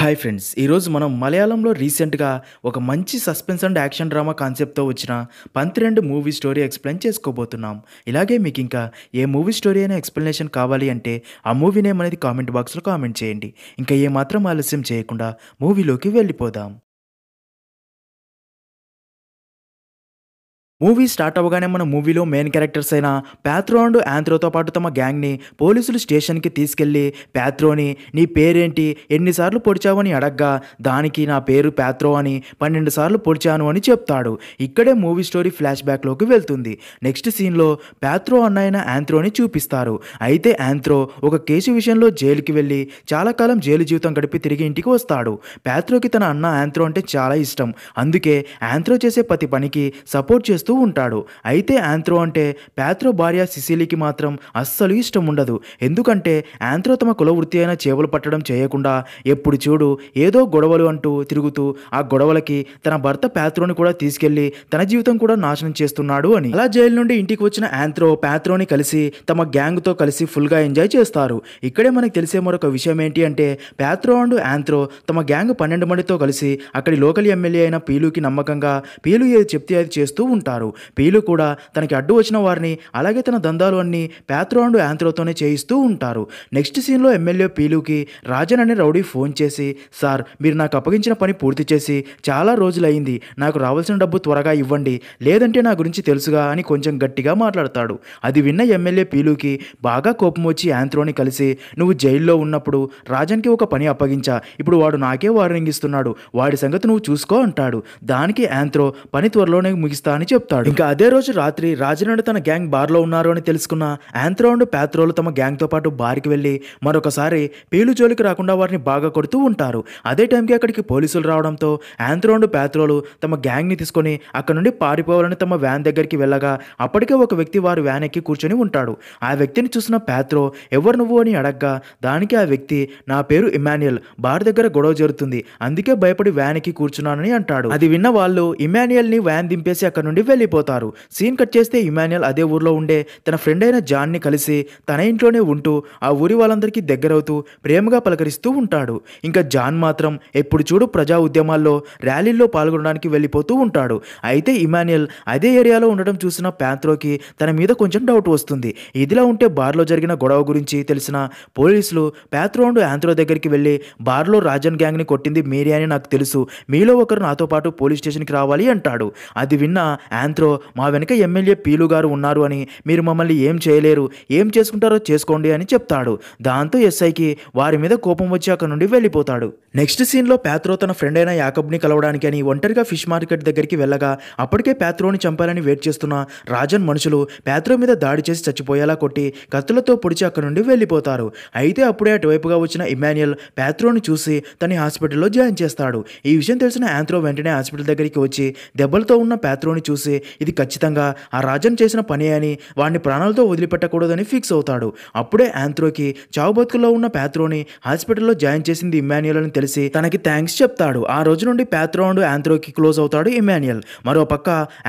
hi friends ఈరోజు మనం మలయాళంలో రీసెంట్గా ఒక మంచి సస్పెన్స్ అండ్ యాక్షన్ డ్రామా కాన్సెప్ట్తో వచ్చిన పంతిరెండు మూవీ స్టోరీ ఎక్స్ప్లెయిన్ చేసుకోబోతున్నాం ఇలాగే మీకు ఇంకా ఏ మూవీ స్టోరీ అయినా ఎక్స్ప్లెనేషన్ కావాలి అంటే ఆ మూవీ నేమ్ అనేది కామెంట్ బాక్స్లో కామెంట్ చేయండి ఇంకా ఏమాత్రం ఆలస్యం చేయకుండా మూవీలోకి వెళ్ళిపోదాం మూవీ స్టార్ట్ అవ్వగానే మన మూవీలో మెయిన్ క్యారెక్టర్స్ అయిన ప్యాత్రో అండ్ ఆంథ్రోతో పాటు తమ గ్యాంగ్ని పోలీసులు స్టేషన్కి తీసుకెళ్లి ప్యాత్రోని నీ పేరేంటి ఎన్నిసార్లు పొడిచావని అడగ్గా దానికి నా పేరు ప్యాత్రో అని పన్నెండు సార్లు పొడిచాను అని చెప్తాడు ఇక్కడే మూవీ స్టోరీ ఫ్లాష్ బ్యాక్లోకి వెళ్తుంది నెక్స్ట్ సీన్లో ప్యాత్రో అన్నైన ఆంథ్రోని చూపిస్తారు అయితే ఆంథ్రో ఒక కేసు విషయంలో జైలుకి వెళ్ళి చాలా కాలం జైలు జీవితం గడిపి తిరిగి ఇంటికి వస్తాడు ప్యాత్రోకి తన అన్న ఆంథ్రో అంటే చాలా ఇష్టం అందుకే ఆంథ్రో చేసే ప్రతి పనికి సపోర్ట్ చేస్తూ చేస్తూ ఉంటాడు అయితే ఆంత్రో అంటే ప్యాత్రో భార్య సిసిలీకి మాత్రం అస్సలు ఇష్టం ఉండదు ఎందుకంటే ఆంత్రో తమ కులవృత్తి అయిన చేపలు పట్టడం చేయకుండా ఎప్పుడు చూడు ఏదో గొడవలు అంటూ తిరుగుతూ ఆ గొడవలకి తన భర్త ప్యాత్రోని కూడా తీసుకెళ్లి తన జీవితం కూడా నాశనం చేస్తున్నాడు అని అలా జైలు నుండి ఇంటికి వచ్చిన ఆంత్రో ప్యాత్రోని కలిసి తమ గ్యాంగ్తో కలిసి ఫుల్గా ఎంజాయ్ చేస్తారు ఇక్కడే మనకు తెలిసే మరొక విషయం ఏంటి అంటే ప్యాత్రో అండ్ ఆంత్రో తమ గ్యాంగ్ పన్నెండు మందితో కలిసి అక్కడి లోకల్ ఎమ్మెల్యే అయిన పీలుకి నమ్మకంగా పీలు ఏది చెప్తే అది చేస్తూ ఉంటారు చేస్తున్నారు పీలు కూడా తనకి అడ్డు వచ్చిన వారిని అలాగే తన దందాలు అన్ని ప్యాత్రో అండ్ యాంత్రోతోనే చేయిస్తూ ఉంటారు నెక్స్ట్ సీన్లో ఎమ్మెల్యే పీలుకి రాజన్ అనే రౌడీ ఫోన్ చేసి సార్ మీరు నాకు అప్పగించిన పని పూర్తి చేసి చాలా రోజులైంది నాకు రావాల్సిన డబ్బు త్వరగా ఇవ్వండి లేదంటే నా గురించి తెలుసుగా అని కొంచెం గట్టిగా మాట్లాడతాడు అది విన్న ఎమ్మెల్యే పీలుకి బాగా కోపం వచ్చి యాంత్రోని కలిసి నువ్వు జైల్లో ఉన్నప్పుడు రాజన్కి ఒక పని అప్పగించా ఇప్పుడు వాడు నాకే వార్నింగ్ ఇస్తున్నాడు వాడి సంగతి నువ్వు చూసుకో అంటాడు దానికి యాంత్రో పని త్వరలోనే ముగిస్తా అని చెప్తాడు చెప్తాడు ఇంకా అదే రోజు రాత్రి రాజనండ్ తన గ్యాంగ్ బార్లో ఉన్నారు అని తెలుసుకున్న యాంత్రోండ్ ప్యాత్రోలు తమ గ్యాంగ్తో పాటు బార్కి వెళ్ళి మరొకసారి పీలు జోలికి రాకుండా వారిని బాగా కొడుతూ ఉంటారు అదే టైంకి అక్కడికి పోలీసులు రావడంతో యాంత్రోండ్ ప్యాత్రోలు తమ గ్యాంగ్ని తీసుకొని అక్కడ నుండి పారిపోవాలని తమ వ్యాన్ దగ్గరికి వెళ్ళగా అప్పటికే ఒక వ్యక్తి వారు వ్యాన్ ఎక్కి కూర్చొని ఉంటాడు ఆ వ్యక్తిని చూసిన ప్యాత్రో ఎవరు నువ్వు అని అడగ్గా దానికి ఆ వ్యక్తి నా పేరు ఇమాన్యుయల్ బార్ దగ్గర గొడవ జరుగుతుంది అందుకే భయపడి వ్యాన్ ఎక్కి కూర్చున్నానని అంటాడు అది విన్న వాళ్ళు ని వ్యాన్ దింపేసి అక్కడ నుండి వెళ్ళి వెళ్ళిపోతారు సీన్ కట్ చేస్తే ఇమాన్యుయల్ అదే ఊర్లో ఉండే తన ఫ్రెండ్ అయిన జాన్ని కలిసి తన ఇంట్లోనే ఉంటూ ఆ ఊరి వాళ్ళందరికీ దగ్గరవుతూ ప్రేమగా పలకరిస్తూ ఉంటాడు ఇంకా జాన్ మాత్రం ఎప్పుడు చూడు ప్రజా ఉద్యమాల్లో ర్యాలీల్లో పాల్గొనడానికి వెళ్ళిపోతూ ఉంటాడు అయితే ఇమాన్యుయల్ అదే ఏరియాలో ఉండడం చూసిన ప్యాంత్రోకి తన మీద కొంచెం డౌట్ వస్తుంది ఇదిలా ఉంటే బార్లో జరిగిన గొడవ గురించి తెలిసిన పోలీసులు ప్యాత్రో అండ్ యాంత్రో దగ్గరికి వెళ్ళి బార్లో రాజన్ గ్యాంగ్ని కొట్టింది మీరే అని నాకు తెలుసు మీలో ఒకరు నాతో పాటు పోలీస్ స్టేషన్కి రావాలి అంటాడు అది విన్న శాంత్రో మా వెనుక ఎమ్మెల్యే పీలు గారు ఉన్నారు అని మీరు మమ్మల్ని ఏం చేయలేరు ఏం చేసుకుంటారో చేసుకోండి అని చెప్తాడు దాంతో ఎస్ఐకి వారి మీద కోపం వచ్చి అక్కడ నుండి వెళ్ళిపోతాడు నెక్స్ట్ సీన్లో ప్యాత్రో తన ఫ్రెండ్ అయిన యాకబ్ని కలవడానికి అని ఒంటరిగా ఫిష్ మార్కెట్ దగ్గరికి వెళ్ళగా అప్పటికే ప్యాత్రోని చంపాలని వెయిట్ చేస్తున్న రాజన్ మనుషులు ప్యాత్రో మీద దాడి చేసి చచ్చిపోయేలా కొట్టి కత్తులతో పొడిచి అక్కడ నుండి వెళ్ళిపోతారు అయితే అప్పుడే అటువైపుగా వచ్చిన ఇమాన్యుయల్ ప్యాత్రోని చూసి తన హాస్పిటల్లో జాయిన్ చేస్తాడు ఈ విషయం తెలిసిన యాంత్రో వెంటనే హాస్పిటల్ దగ్గరికి వచ్చి దెబ్బలతో ఉన్న ప్యాత్రోని చూసి చూసి ఇది ఖచ్చితంగా ఆ రాజన్ చేసిన పని అని వాడిని ప్రాణాలతో వదిలిపెట్టకూడదని ఫిక్స్ అవుతాడు అప్పుడే ఆంథ్రోకి చావు బతుకుల్లో ఉన్న ప్యాత్రోని హాస్పిటల్లో జాయిన్ చేసింది ఇమాన్యుల్ అని తెలిసి తనకి థ్యాంక్స్ చెప్తాడు ఆ రోజు నుండి ప్యాత్రో అండ్ ఆంథ్రోకి క్లోజ్ అవుతాడు ఇమాన్యుల్ మరో పక్క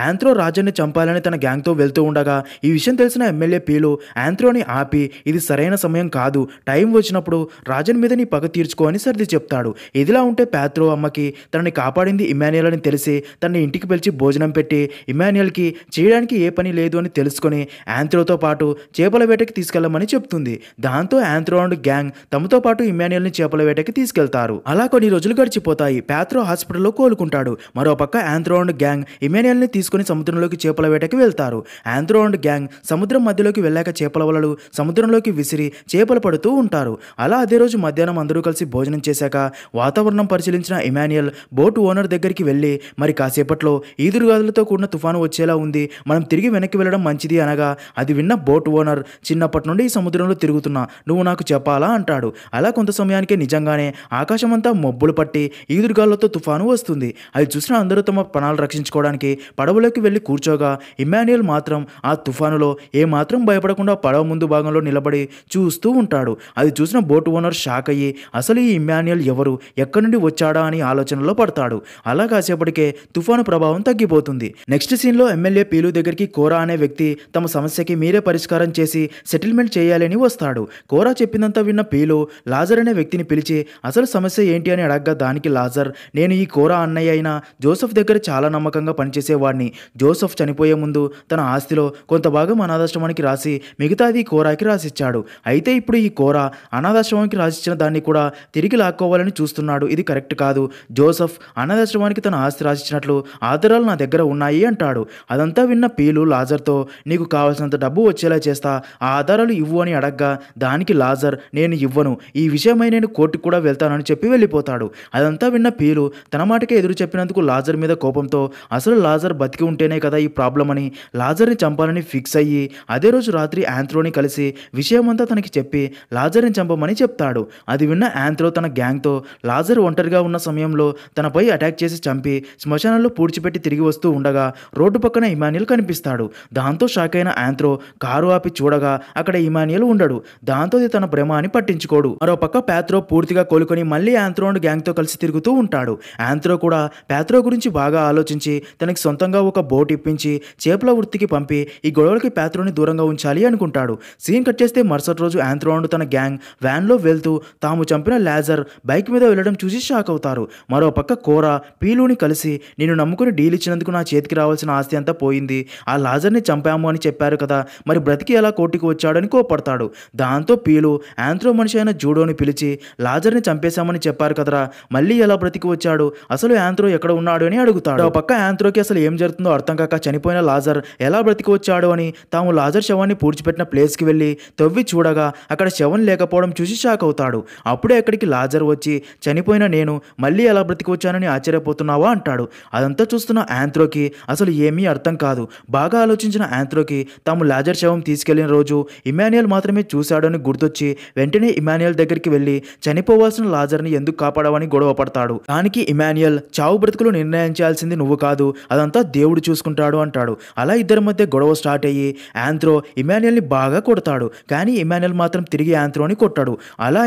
ఆంథ్రో రాజన్ని చంపాలని తన గ్యాంగ్తో వెళ్తూ ఉండగా ఈ విషయం తెలిసిన ఎమ్మెల్యే పీలు ఆంథ్రోని ఆపి ఇది సరైన సమయం కాదు టైం వచ్చినప్పుడు రాజన్ మీద నీ పగ తీర్చుకో అని సర్ది చెప్తాడు ఇదిలా ఉంటే ప్యాత్రో అమ్మకి తనని కాపాడింది ఇమాన్యుల్ అని తెలిసి తనని ఇంటికి పిలిచి భోజనం పెట్టి ఇమాన్యుయల్కి చేయడానికి ఏ పని లేదు అని తెలుసుకొని యాంత్రోతో పాటు చేపల వేటకి తీసుకెళ్లమని చెప్తుంది దాంతో యాంత్రో అండ్ గ్యాంగ్ తమతో పాటు ఇమాన్యుయల్ని చేపల వేటకి తీసుకెళ్తారు అలా కొన్ని రోజులు గడిచిపోతాయి ప్యాత్రో హాస్పిటల్లో కోలుకుంటాడు మరోపక్క యాంత్రో అండ్ గ్యాంగ్ ఇమాన్యుయల్ని తీసుకుని సముద్రంలోకి చేపల వేటకి వెళ్తారు యాంత్రో అండ్ గ్యాంగ్ సముద్రం మధ్యలోకి వెళ్ళాక చేపల వలలు సముద్రంలోకి విసిరి చేపలు పడుతూ ఉంటారు అలా అదే రోజు మధ్యాహ్నం అందరూ కలిసి భోజనం చేశాక వాతావరణం పరిశీలించిన ఇమాన్యుయల్ బోటు ఓనర్ దగ్గరికి వెళ్ళి మరి కాసేపట్లో ఈదురుగాదులతో కూడిన తుఫాను వచ్చేలా ఉంది మనం తిరిగి వెనక్కి వెళ్ళడం మంచిది అనగా అది విన్న బోట్ ఓనర్ చిన్నప్పటి నుండి ఈ సముద్రంలో తిరుగుతున్నా నువ్వు నాకు చెప్పాలా అంటాడు అలా కొంత సమయానికే నిజంగానే ఆకాశమంతా మబ్బులు పట్టి ఈదురుగాల్లతో తుఫాను వస్తుంది అది చూసిన అందరూ తమ ప్రణాలు రక్షించుకోవడానికి పడవలోకి వెళ్ళి కూర్చోగా ఇమాన్యుయల్ మాత్రం ఆ తుఫానులో ఏమాత్రం భయపడకుండా పడవ ముందు భాగంలో నిలబడి చూస్తూ ఉంటాడు అది చూసిన బోట్ ఓనర్ షాక్ అయ్యి అసలు ఈ ఇమాన్యుయల్ ఎవరు ఎక్కడి నుండి వచ్చాడా అని ఆలోచనలో పడతాడు అలా కాసేపటికే తుఫాను ప్రభావం తగ్గిపోతుంది నెక్స్ట్ నెక్స్ట్ సీన్లో ఎమ్మెల్యే పీలు దగ్గరికి కోరా అనే వ్యక్తి తమ సమస్యకి మీరే పరిష్కారం చేసి సెటిల్మెంట్ చేయాలని వస్తాడు కోరా చెప్పినంత విన్న పీలు లాజర్ అనే వ్యక్తిని పిలిచి అసలు సమస్య ఏంటి అని అడగ్గా దానికి లాజర్ నేను ఈ కోరా అన్నయ్య అయిన జోసఫ్ దగ్గర చాలా నమ్మకంగా పనిచేసేవాడిని జోసఫ్ చనిపోయే ముందు తన ఆస్తిలో కొంత భాగం అనాథాశ్రమానికి రాసి మిగతాది కోరాకి రాసిచ్చాడు అయితే ఇప్పుడు ఈ కోరా అనాథాశ్రమానికి రాసిచ్చిన దాన్ని కూడా తిరిగి లాక్కోవాలని చూస్తున్నాడు ఇది కరెక్ట్ కాదు జోసఫ్ అనాథాశ్రమానికి తన ఆస్తి రాసిచ్చినట్లు ఆధారాలు నా దగ్గర ఉన్నాయి అంటారు అంటాడు అదంతా విన్న పీలు లాజర్తో నీకు కావలసినంత డబ్బు వచ్చేలా చేస్తా ఆ ఆధారాలు ఇవ్వు అని అడగ్గా దానికి లాజర్ నేను ఇవ్వను ఈ విషయమై నేను కోర్టుకు కూడా వెళ్తానని చెప్పి వెళ్ళిపోతాడు అదంతా విన్న పీలు తన మాటకే ఎదురు చెప్పినందుకు లాజర్ మీద కోపంతో అసలు లాజర్ బతికి ఉంటేనే కదా ఈ ప్రాబ్లం అని లాజర్ని చంపాలని ఫిక్స్ అయ్యి అదే రోజు రాత్రి యాంత్రోని కలిసి విషయమంతా తనకి చెప్పి లాజర్ని చంపమని చెప్తాడు అది విన్న యాంత్రో తన గ్యాంగ్తో లాజర్ ఒంటరిగా ఉన్న సమయంలో తనపై అటాక్ చేసి చంపి శ్మశానంలో పూడ్చిపెట్టి తిరిగి వస్తూ ఉండగా రోడ్డు పక్కన ఇమానియల్ కనిపిస్తాడు దాంతో షాక్ అయిన ఆంత్రో కారు ఆపి చూడగా అక్కడ ఇమానియల్ ఉండడు దాంతో అది తన భ్రమ అని పట్టించుకోడు మరోపక్క ప్యాత్రో పూర్తిగా కోలుకొని మళ్ళీ ఆంత్రో అండ్ గ్యాంగ్తో కలిసి తిరుగుతూ ఉంటాడు ఆంత్రో కూడా ప్యాత్రో గురించి బాగా ఆలోచించి తనకి సొంతంగా ఒక బోట్ ఇప్పించి చేపల వృత్తికి పంపి ఈ గొడవలకి ప్యాత్రోని దూరంగా ఉంచాలి అనుకుంటాడు సీన్ కట్ చేస్తే మరుసటి రోజు అండ్ తన గ్యాంగ్ వ్యాన్లో వెళ్తూ తాము చంపిన లేజర్ బైక్ మీద వెళ్ళడం చూసి షాక్ అవుతారు మరోపక్క కోరా పీలుని కలిసి నేను నమ్ముకుని డీల్ ఇచ్చినందుకు నా చేతికి రావాల్సిన కావాల్సిన ఆస్తి అంతా పోయింది ఆ లాజర్ని చంపాము అని చెప్పారు కదా మరి బ్రతికి ఎలా కోర్టుకు వచ్చాడని కోపడతాడు దాంతో పీలు ఆంథ్రో మనిషి అయిన జూడోని పిలిచి లాజర్ని చంపేశామని చెప్పారు కదరా మళ్ళీ ఎలా బ్రతికి వచ్చాడు అసలు ఆంథ్రో ఎక్కడ ఉన్నాడు అని అడుగుతాడు ఆ పక్క ఆంథ్రోకి అసలు ఏం జరుగుతుందో అర్థం కాక చనిపోయిన లాజర్ ఎలా బ్రతికి వచ్చాడు అని తాము లాజర్ శవాన్ని పూడ్చిపెట్టిన ప్లేస్కి వెళ్ళి తవ్వి చూడగా అక్కడ శవం లేకపోవడం చూసి షాక్ అవుతాడు అప్పుడే అక్కడికి లాజర్ వచ్చి చనిపోయిన నేను మళ్ళీ ఎలా బ్రతికి వచ్చానని ఆశ్చర్యపోతున్నావా అంటాడు అదంతా చూస్తున్న ఆంథ్రోకి అసలు అసలు ఏమీ అర్థం కాదు బాగా ఆలోచించిన యాంత్రోకి తాము లాజర్ శవం తీసుకెళ్లిన రోజు ఇమాన్యుయల్ మాత్రమే చూశాడని గుర్తొచ్చి వెంటనే ఇమాన్యుయల్ దగ్గరికి వెళ్ళి చనిపోవాల్సిన లాజర్ని ఎందుకు కాపాడవని గొడవ పడతాడు దానికి ఇమాన్యుయల్ చావు బ్రతుకులు నిర్ణయించాల్సింది నువ్వు కాదు అదంతా దేవుడు చూసుకుంటాడు అంటాడు అలా ఇద్దరి మధ్య గొడవ స్టార్ట్ అయ్యి యాంత్రో ని బాగా కొడతాడు కానీ ఇమాన్యుయల్ మాత్రం తిరిగి యాంత్రోని కొట్టాడు అలా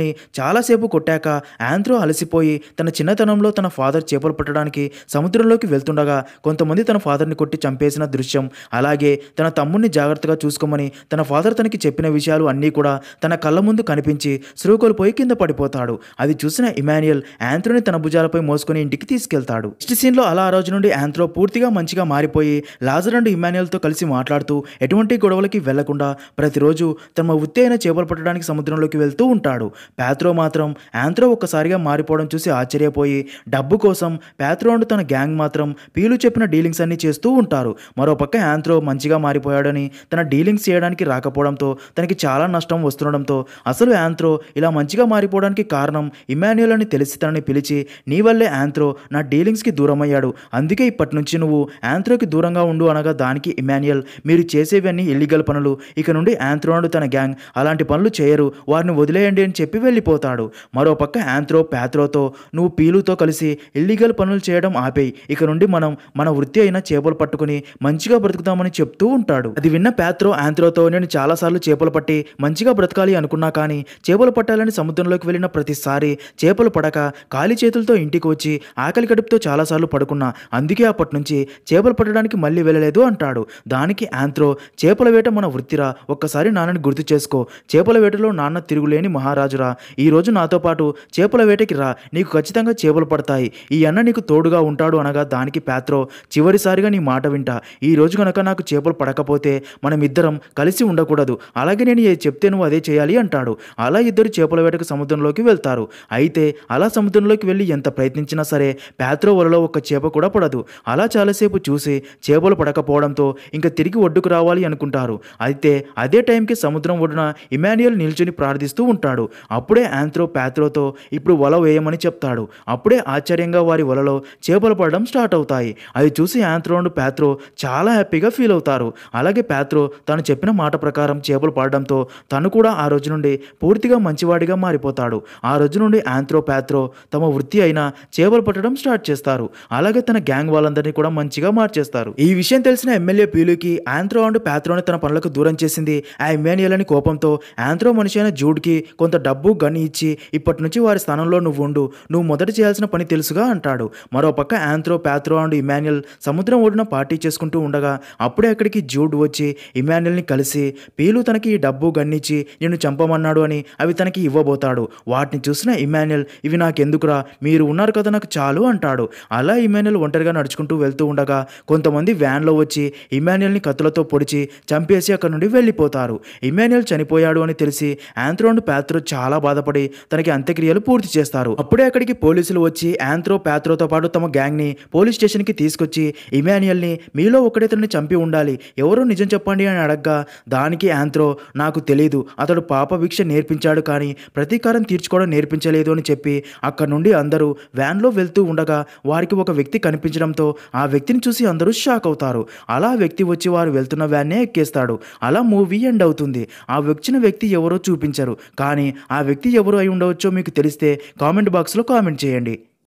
ని చాలాసేపు కొట్టాక యాంత్రో అలసిపోయి తన చిన్నతనంలో తన ఫాదర్ చేపలు పట్టడానికి సముద్రంలోకి వెళ్తుండగా కొంత కొంతమంది తన ఫాదర్ని కొట్టి చంపేసిన దృశ్యం అలాగే తన తమ్ముడిని జాగ్రత్తగా చూసుకోమని తన ఫాదర్ తనకి చెప్పిన విషయాలు అన్నీ కూడా తన కళ్ళ ముందు కనిపించి శ్రోకోల్పోయి కింద పడిపోతాడు అది చూసిన ఇమాన్యుయల్ ఆంథ్రోని తన భుజాలపై మోసుకుని ఇంటికి తీసుకెళ్తాడు సీన్లో అలా ఆ రోజు నుండి ఆంథ్రో పూర్తిగా మంచిగా మారిపోయి లాజర్ అండ్ ఇమాన్యుయల్తో కలిసి మాట్లాడుతూ ఎటువంటి గొడవలకి వెళ్లకుండా ప్రతిరోజు తమ వృత్తి అయిన చేపలు పట్టడానికి సముద్రంలోకి వెళ్తూ ఉంటాడు ప్యాత్రో మాత్రం ఆంథ్రో ఒక్కసారిగా మారిపోవడం చూసి ఆశ్చర్యపోయి డబ్బు కోసం ప్యాత్రో అండ్ తన గ్యాంగ్ మాత్రం పీలు చెప్పిన డీలింగ్స్ అన్ని చేస్తూ ఉంటారు మరోపక్క యాంత్రో మంచిగా మారిపోయాడని తన డీలింగ్స్ చేయడానికి రాకపోవడంతో తనకి చాలా నష్టం వస్తుండడంతో అసలు యాంత్రో ఇలా మంచిగా మారిపోవడానికి కారణం ఇమాన్యుల్ అని తెలిసి తనని పిలిచి నీ వల్లే యాంత్రో నా డీలింగ్స్కి దూరం అయ్యాడు అందుకే ఇప్పటి నుంచి నువ్వు యాంత్రోకి దూరంగా ఉండు అనగా దానికి ఇమాన్యుయల్ మీరు చేసేవన్నీ ఇల్లీగల్ పనులు ఇక నుండి యాంత్రోనుడు తన గ్యాంగ్ అలాంటి పనులు చేయరు వారిని వదిలేయండి అని చెప్పి వెళ్ళిపోతాడు మరోపక్క యాంత్రో ప్యాత్రోతో నువ్వు పీలుతో కలిసి ఇల్లీగల్ పనులు చేయడం ఆపేయి ఇక నుండి మనం మన వృత్తి వృత్తి అయినా చేపలు పట్టుకుని మంచిగా బ్రతుకుతామని చెప్తూ ఉంటాడు అది విన్న ప్యాత్రో ఆంత్రోతో నేను చాలాసార్లు చేపలు పట్టి మంచిగా బ్రతకాలి అనుకున్నా కానీ చేపలు పట్టాలని సముద్రంలోకి వెళ్ళిన ప్రతిసారి చేపలు పడక ఖాళీ చేతులతో ఇంటికి వచ్చి ఆకలి కడుపుతో చాలాసార్లు పడుకున్నా అందుకే అప్పటి నుంచి చేపలు పట్టడానికి మళ్ళీ వెళ్ళలేదు అంటాడు దానికి ఆంత్రో చేపల వేట మన వృత్తిరా ఒక్కసారి నాన్నని గుర్తు చేసుకో చేపల వేటలో నాన్న తిరుగులేని మహారాజురా ఈరోజు నాతో పాటు చేపల వేటకి రా నీకు ఖచ్చితంగా చేపలు పడతాయి ఈ అన్న నీకు తోడుగా ఉంటాడు అనగా దానికి ప్యాత్రో చివరిసారిగా నీ మాట వింటా ఈ రోజు కనుక నాకు చేపలు పడకపోతే మనమిద్దరం కలిసి ఉండకూడదు అలాగే నేను చెప్తే నువ్వు అదే చేయాలి అంటాడు అలా ఇద్దరు చేపల వేటకు సముద్రంలోకి వెళ్తారు అయితే అలా సముద్రంలోకి వెళ్ళి ఎంత ప్రయత్నించినా సరే పేత్రో వలలో ఒక చేప కూడా పడదు అలా చాలాసేపు చూసి చేపలు పడకపోవడంతో ఇంకా తిరిగి ఒడ్డుకు రావాలి అనుకుంటారు అయితే అదే టైంకి సముద్రం ఒడ్డున ఇమాన్యుయల్ నిల్చుని ప్రార్థిస్తూ ఉంటాడు అప్పుడే ఆంత్రో ప్యాత్రోతో ఇప్పుడు వల వేయమని చెప్తాడు అప్పుడే ఆశ్చర్యంగా వారి వలలో చేపలు పడడం స్టార్ట్ అవుతాయి అది చూసి చూసి అండ్ ప్యాత్రో చాలా హ్యాపీగా ఫీల్ అవుతారు అలాగే ప్యాత్రో తను చెప్పిన మాట ప్రకారం చేపలు పడడంతో తను కూడా ఆ రోజు నుండి పూర్తిగా మంచివాడిగా మారిపోతాడు ఆ రోజు నుండి యాంత్రో ప్యాత్రో తమ వృత్తి అయిన చేపలు పట్టడం స్టార్ట్ చేస్తారు అలాగే తన గ్యాంగ్ వాళ్ళందరినీ కూడా మంచిగా మార్చేస్తారు ఈ విషయం తెలిసిన ఎమ్మెల్యే పీలుకి యాంత్రో అండ్ ప్యాత్రోని తన పనులకు దూరం చేసింది ఆ ఎమ్మెన్యల్ అని కోపంతో యాంత్రో మనిషి అయిన జూడ్కి కొంత డబ్బు గని ఇచ్చి ఇప్పటి నుంచి వారి స్థానంలో నువ్వు ఉండు నువ్వు మొదట చేయాల్సిన పని తెలుసుగా అంటాడు మరోపక్క యాంత్రో ప్యాత్రో అండ్ ఇమాన్యుల్ సముద్రం ఒడిన పార్టీ చేసుకుంటూ ఉండగా అప్పుడే అక్కడికి జూడ్ వచ్చి ఇమాన్యుల్ని కలిసి పీలు తనకి ఈ డబ్బు గన్నిచ్చి నిన్ను చంపమన్నాడు అని అవి తనకి ఇవ్వబోతాడు వాటిని చూసిన ఇమాన్యుల్ ఇవి నాకెందుకురా మీరు ఉన్నారు కదా నాకు చాలు అంటాడు అలా ఇమాన్యుల్ ఒంటరిగా నడుచుకుంటూ వెళ్తూ ఉండగా కొంతమంది వ్యాన్లో వచ్చి ఇమాన్యుల్ని కత్తులతో పొడిచి చంపేసి అక్కడ నుండి వెళ్ళిపోతారు ఇమాన్యుల్ చనిపోయాడు అని తెలిసి ఆంథ్రోండ్ ప్యాత్రో చాలా బాధపడి తనకి అంత్యక్రియలు పూర్తి చేస్తారు అప్పుడే అక్కడికి పోలీసులు వచ్చి ఆంథ్రో ప్యాత్రోతో పాటు తమ గ్యాంగ్ని పోలీస్ స్టేషన్కి తీసుకొచ్చి ఇమాన్యుయల్ని మీలో ఒకడేతను చంపి ఉండాలి ఎవరో నిజం చెప్పండి అని అడగ్గా దానికి యాంత్రో నాకు తెలీదు అతడు పాప భిక్ష నేర్పించాడు కానీ ప్రతీకారం తీర్చుకోవడం నేర్పించలేదు అని చెప్పి అక్కడ నుండి అందరూ వ్యాన్లో వెళ్తూ ఉండగా వారికి ఒక వ్యక్తి కనిపించడంతో ఆ వ్యక్తిని చూసి అందరూ షాక్ అవుతారు అలా వ్యక్తి వచ్చి వారు వెళ్తున్న వ్యాన్నే ఎక్కేస్తాడు అలా మూవీ ఎండ్ అవుతుంది ఆ వచ్చిన వ్యక్తి ఎవరో చూపించరు కానీ ఆ వ్యక్తి ఎవరు అయి ఉండవచ్చో మీకు తెలిస్తే కామెంట్ బాక్స్లో కామెంట్ చేయండి